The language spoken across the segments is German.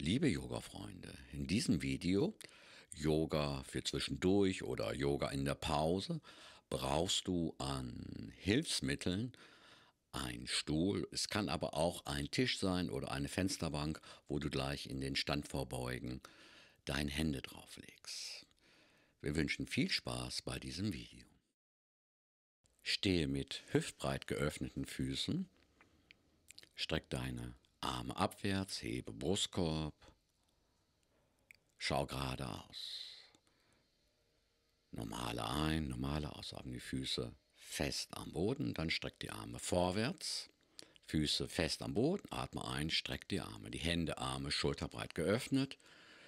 Liebe Yoga-Freunde, in diesem Video Yoga für zwischendurch oder Yoga in der Pause brauchst du an Hilfsmitteln ein Stuhl, es kann aber auch ein Tisch sein oder eine Fensterbank, wo du gleich in den Stand vorbeugen deine Hände drauflegst. Wir wünschen viel Spaß bei diesem Video. Stehe mit hüftbreit geöffneten Füßen, streck deine Arme abwärts, hebe Brustkorb. Schau geradeaus. Normale ein, normale ausatmen, die Füße fest am Boden, dann streck die Arme vorwärts, Füße fest am Boden, atme ein, streck die Arme, die Hände, Arme schulterbreit geöffnet,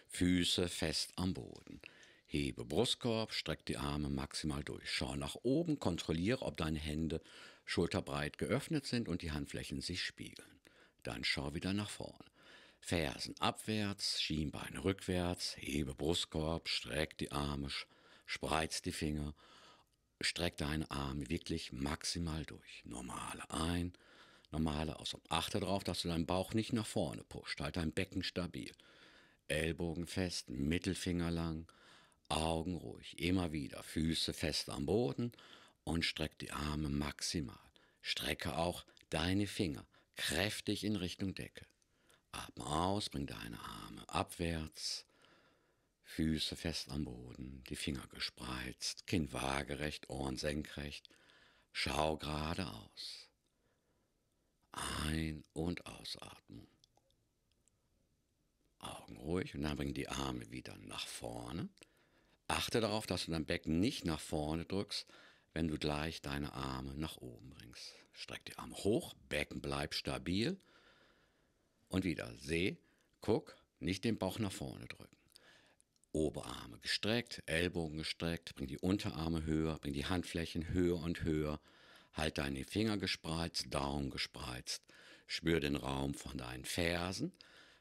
Füße fest am Boden. Hebe Brustkorb, streck die Arme maximal durch. Schau nach oben, kontrolliere, ob deine Hände schulterbreit geöffnet sind und die Handflächen sich spiegeln. Dann schau wieder nach vorn. Fersen abwärts, Schienbein rückwärts, hebe Brustkorb, streck die Arme, spreiz die Finger, streck deine Arme wirklich maximal durch. Normale ein, normale aus. Und achte darauf, dass du deinen Bauch nicht nach vorne pusht. Halt dein Becken stabil. Ellbogen fest, Mittelfinger lang, Augen ruhig. Immer wieder Füße fest am Boden und streck die Arme maximal. Strecke auch deine Finger kräftig in Richtung Decke. Atme aus, bring deine Arme abwärts, Füße fest am Boden, die Finger gespreizt, Kinn waagerecht, Ohren senkrecht. Schau geradeaus. Ein- und Ausatmung. Augen ruhig und dann bring die Arme wieder nach vorne. Achte darauf, dass du dein Becken nicht nach vorne drückst, wenn du gleich deine Arme nach oben bringst. Streck die Arme hoch, Becken bleibt stabil. Und wieder, seh, guck, nicht den Bauch nach vorne drücken. Oberarme gestreckt, Ellbogen gestreckt, bring die Unterarme höher, bring die Handflächen höher und höher. Halt deine Finger gespreizt, Daumen gespreizt. Spür den Raum von deinen Fersen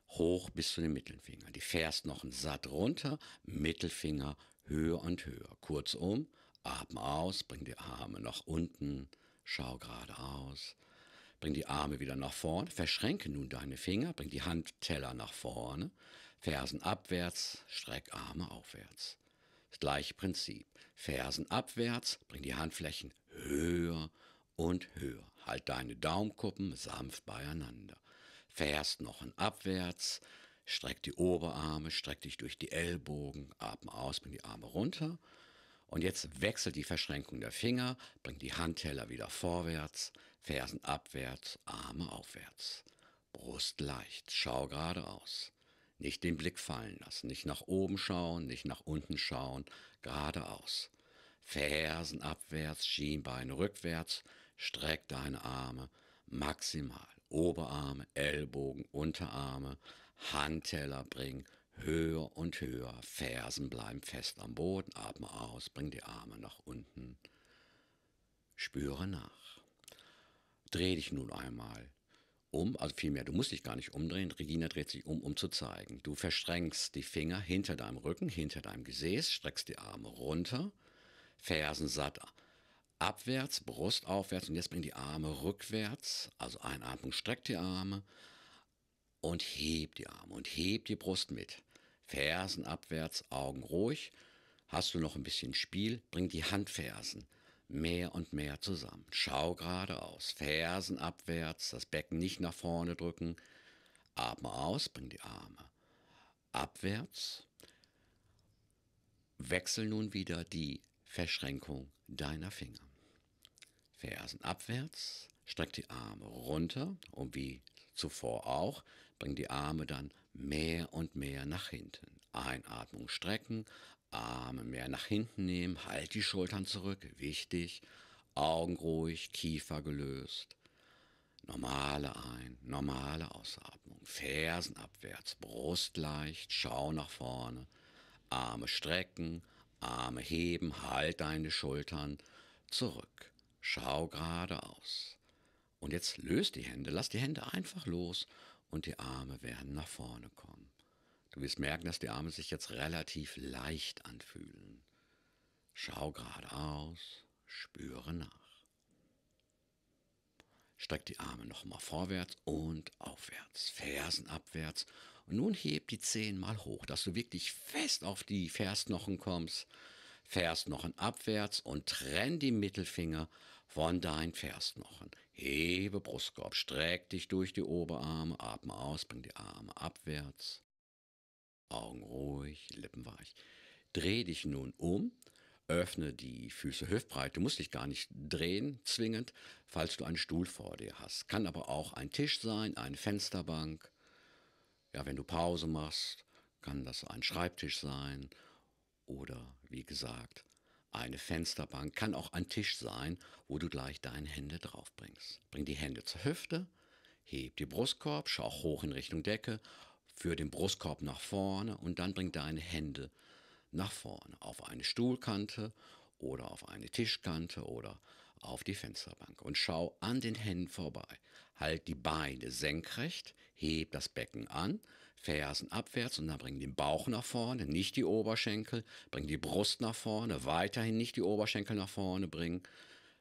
hoch bis zu den Mittelfingern. Die Fersen noch ein satt runter, Mittelfinger höher und höher. Kurzum, Atmen aus, bring die Arme nach unten, schau geradeaus. Bring die Arme wieder nach vorne, verschränke nun deine Finger, bring die Handteller nach vorne, Fersen abwärts, streck Arme aufwärts. Das gleiche Prinzip. Fersen abwärts, bring die Handflächen höher und höher. Halt deine Daumenkuppen sanft beieinander. Fährst Fersknochen abwärts, streck die Oberarme, streck dich durch die Ellbogen, atme aus, bring die Arme runter und jetzt wechselt die Verschränkung der Finger, bringt die Handteller wieder vorwärts, Fersen abwärts, Arme aufwärts. Brust leicht, schau geradeaus. Nicht den Blick fallen lassen, nicht nach oben schauen, nicht nach unten schauen, geradeaus. Fersen abwärts, Schienbeine rückwärts, streck deine Arme maximal. Oberarme, Ellbogen, Unterarme, Handteller bringen höher und höher. Fersen bleiben fest am Boden, atme aus, bring die Arme nach unten. Spüre nach. Dreh dich nun einmal um, also vielmehr, du musst dich gar nicht umdrehen. Regina dreht sich um, um zu zeigen. Du verstrengst die Finger hinter deinem Rücken, hinter deinem Gesäß, streckst die Arme runter, Fersen satt abwärts, Brust aufwärts und jetzt bring die Arme rückwärts. Also Einatmung, streck die Arme und heb die Arme und heb die Brust mit. Fersen abwärts, Augen ruhig. Hast du noch ein bisschen Spiel? Bring die Handfersen mehr und mehr zusammen. Schau geradeaus, Fersen abwärts, das Becken nicht nach vorne drücken. Atme aus, bring die Arme abwärts. Wechsel nun wieder die Verschränkung deiner Finger. Fersen abwärts, streck die Arme runter, um wie zuvor auch. Bring die Arme dann mehr und mehr nach hinten. Einatmung strecken, Arme mehr nach hinten nehmen, halt die Schultern zurück, wichtig. Augen ruhig, Kiefer gelöst. Normale Ein-, normale Ausatmung. Fersen abwärts, Brust leicht, schau nach vorne. Arme strecken, Arme heben, halt deine Schultern zurück. Schau geradeaus. Und jetzt löst die Hände, lass die Hände einfach los und die Arme werden nach vorne kommen. Du wirst merken, dass die Arme sich jetzt relativ leicht anfühlen. Schau geradeaus, spüre nach. Streck die Arme nochmal vorwärts und aufwärts, Fersen abwärts. Und nun heb die Zehen mal hoch, dass du wirklich fest auf die Fersknochen kommst. Fersknochen abwärts und trenn die Mittelfinger von deinen Verstknochen. Hebe Brustkorb, streck dich durch die Oberarme, atme aus, bring die Arme abwärts. Augen ruhig, Lippen weich. Dreh dich nun um, öffne die Füße hüftbreit. Du musst dich gar nicht drehen, zwingend, falls du einen Stuhl vor dir hast. Kann aber auch ein Tisch sein, eine Fensterbank. Ja, wenn du Pause machst, kann das ein Schreibtisch sein oder wie gesagt eine Fensterbank, kann auch ein Tisch sein, wo du gleich deine Hände draufbringst. Bring die Hände zur Hüfte, heb die Brustkorb, schau hoch in Richtung Decke, führ den Brustkorb nach vorne und dann bring deine Hände nach vorne auf eine Stuhlkante oder auf eine Tischkante oder auf die Fensterbank und schau an den Händen vorbei. Halt die Beine senkrecht, heb das Becken an, Fersen abwärts und dann bring den Bauch nach vorne, nicht die Oberschenkel, bring die Brust nach vorne, weiterhin nicht die Oberschenkel nach vorne bringen,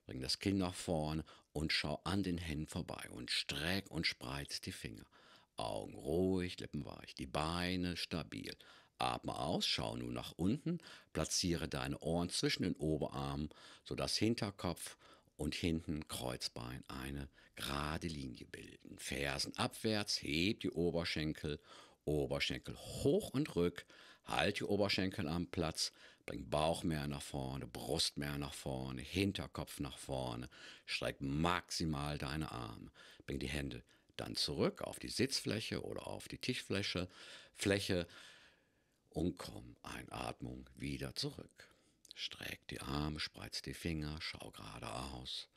bring das Kinn nach vorne und schau an den Händen vorbei und streck und spreiz die Finger. Augen ruhig, Lippen weich, die Beine stabil. Atme aus, schau nun nach unten, platziere deine Ohren zwischen den Oberarmen, sodass Hinterkopf und hinten Kreuzbein eine gerade Linie bilden. Fersen abwärts, heb die Oberschenkel Oberschenkel hoch und rück, halt die Oberschenkel am Platz, bring Bauch mehr nach vorne, Brust mehr nach vorne, Hinterkopf nach vorne, streck maximal deine Arme, bring die Hände dann zurück auf die Sitzfläche oder auf die Tischfläche, Fläche und komm Einatmung wieder zurück. Streck die Arme, spreiz die Finger, schau geradeaus,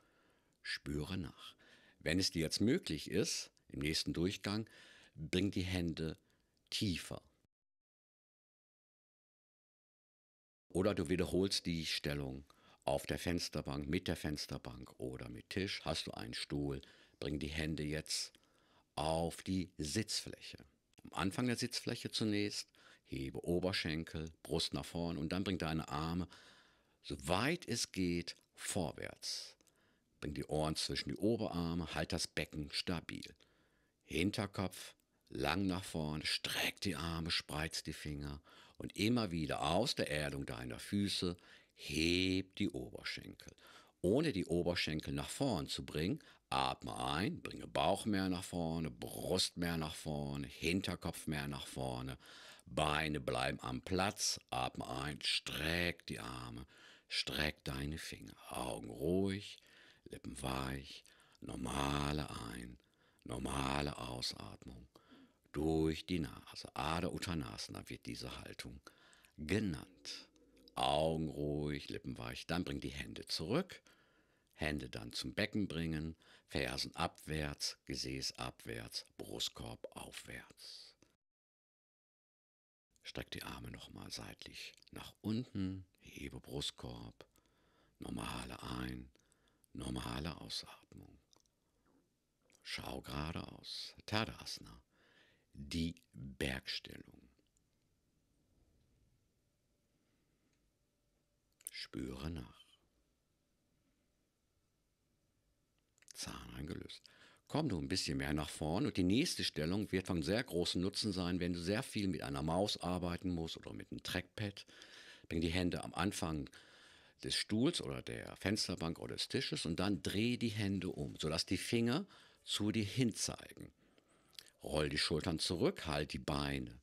spüre nach. Wenn es dir jetzt möglich ist, im nächsten Durchgang, bring die Hände tiefer. Oder du wiederholst die Stellung auf der Fensterbank, mit der Fensterbank oder mit Tisch. Hast du einen Stuhl, bring die Hände jetzt auf die Sitzfläche. Am Anfang der Sitzfläche zunächst, hebe Oberschenkel, Brust nach vorn und dann bring deine Arme, soweit es geht, vorwärts. Bring die Ohren zwischen die Oberarme, halt das Becken stabil. Hinterkopf lang nach vorne, streck die Arme, spreiz die Finger und immer wieder aus der Erdung deiner Füße heb die Oberschenkel. Ohne die Oberschenkel nach vorn zu bringen, atme ein, bringe Bauch mehr nach vorne, Brust mehr nach vorne, Hinterkopf mehr nach vorne, Beine bleiben am Platz, atme ein, streck die Arme, streck deine Finger, Augen ruhig, Lippen weich, normale Ein, normale Ausatmung durch die Nase. Ada Uttanasana wird diese Haltung genannt. Augen ruhig, Lippen weich, dann bring die Hände zurück. Hände dann zum Becken bringen, Fersen abwärts, Gesäß abwärts, Brustkorb aufwärts. Streck die Arme nochmal seitlich nach unten, hebe Brustkorb, normale Ein-, normale Ausatmung. Schau geradeaus, Tadasana die Bergstellung. Spüre nach. Zahn eingelöst. Komm du ein bisschen mehr nach vorn und die nächste Stellung wird von sehr großem Nutzen sein, wenn du sehr viel mit einer Maus arbeiten musst oder mit einem Trackpad. Bring die Hände am Anfang des Stuhls oder der Fensterbank oder des Tisches und dann dreh die Hände um, sodass die Finger zu dir hinzeigen. Roll die Schultern zurück, halt die Beine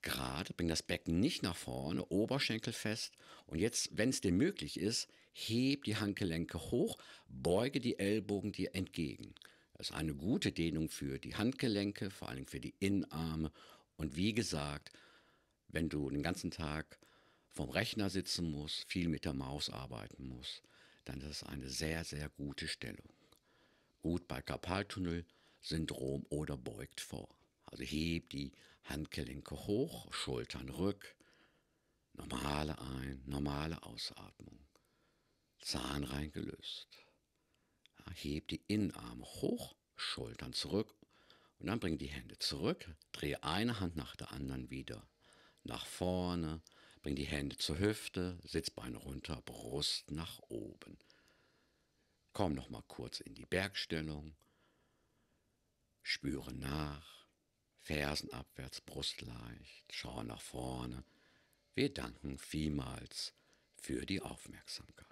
gerade, bring das Becken nicht nach vorne, Oberschenkel fest und jetzt, wenn es dir möglich ist, heb die Handgelenke hoch, beuge die Ellbogen dir entgegen. Das ist eine gute Dehnung für die Handgelenke, vor allem für die Innenarme und wie gesagt, wenn du den ganzen Tag vom Rechner sitzen musst, viel mit der Maus arbeiten musst, dann ist das eine sehr, sehr gute Stellung. Gut bei Karpaltunnel, Syndrom oder beugt vor. Also heb die Handgelenke hoch, Schultern rück, normale Ein-, normale Ausatmung, Zahn reingelöst. Ja, hebt die Innenarme hoch, Schultern zurück und dann bring die Hände zurück, drehe eine Hand nach der anderen wieder nach vorne, bring die Hände zur Hüfte, Sitzbeine runter, Brust nach oben. Komm noch mal kurz in die Bergstellung. Spüre nach, Fersen abwärts, Brust leicht, schau nach vorne. Wir danken vielmals für die Aufmerksamkeit.